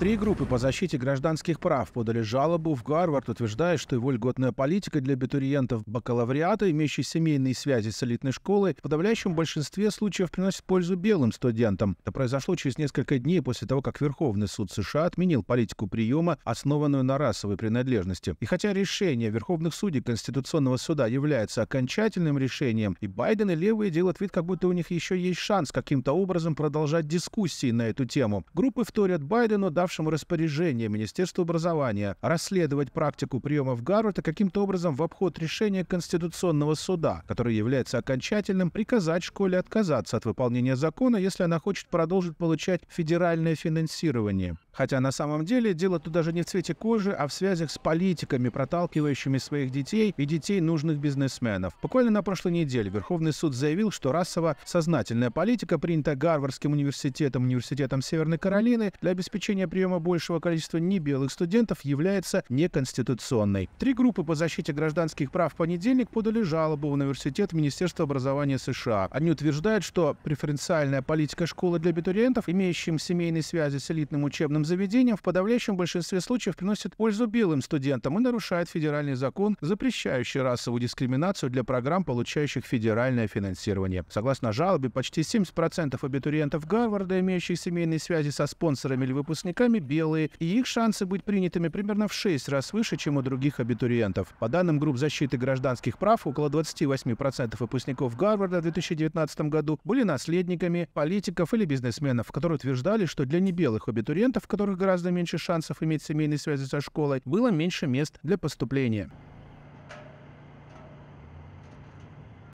Три группы по защите гражданских прав подали жалобу в Гарвард, утверждая, что его льготная политика для абитуриентов бакалавриата, имеющих семейные связи с элитной школой, в подавляющем большинстве случаев приносит пользу белым студентам. Это произошло через несколько дней после того, как Верховный суд США отменил политику приема, основанную на расовой принадлежности. И хотя решение Верховных судей Конституционного суда является окончательным решением, и Байден и левые делают вид, как будто у них еще есть шанс каким-то образом продолжать дискуссии на эту тему. Группы вторят Байдену, дав давшему распоряжение Министерству образования расследовать практику приема в приемов Гарварда каким-то образом в обход решения Конституционного суда, который является окончательным, приказать школе отказаться от выполнения закона, если она хочет продолжить получать федеральное финансирование. Хотя на самом деле дело тут даже не в цвете кожи, а в связях с политиками, проталкивающими своих детей и детей нужных бизнесменов. Буквально на прошлой неделе Верховный суд заявил, что расово сознательная политика, принята Гарвардским университетом, университетом Северной Каролины, для обеспечения приема большего количества небелых студентов является неконституционной. Три группы по защите гражданских прав в понедельник подали жалобу в университет Министерства образования США. Они утверждают, что преференциальная политика школы для абитуриентов, имеющим семейные связи с элитным учебным заведениям в подавляющем большинстве случаев приносит пользу белым студентам и нарушает федеральный закон, запрещающий расовую дискриминацию для программ, получающих федеральное финансирование. Согласно жалобе, почти 70% абитуриентов Гарварда, имеющих семейные связи со спонсорами или выпускниками, белые, и их шансы быть принятыми примерно в 6 раз выше, чем у других абитуриентов. По данным групп защиты гражданских прав, около 28% выпускников Гарварда в 2019 году были наследниками политиков или бизнесменов, которые утверждали, что для небелых абитуриентов которых гораздо меньше шансов иметь семейные связи со школой, было меньше мест для поступления.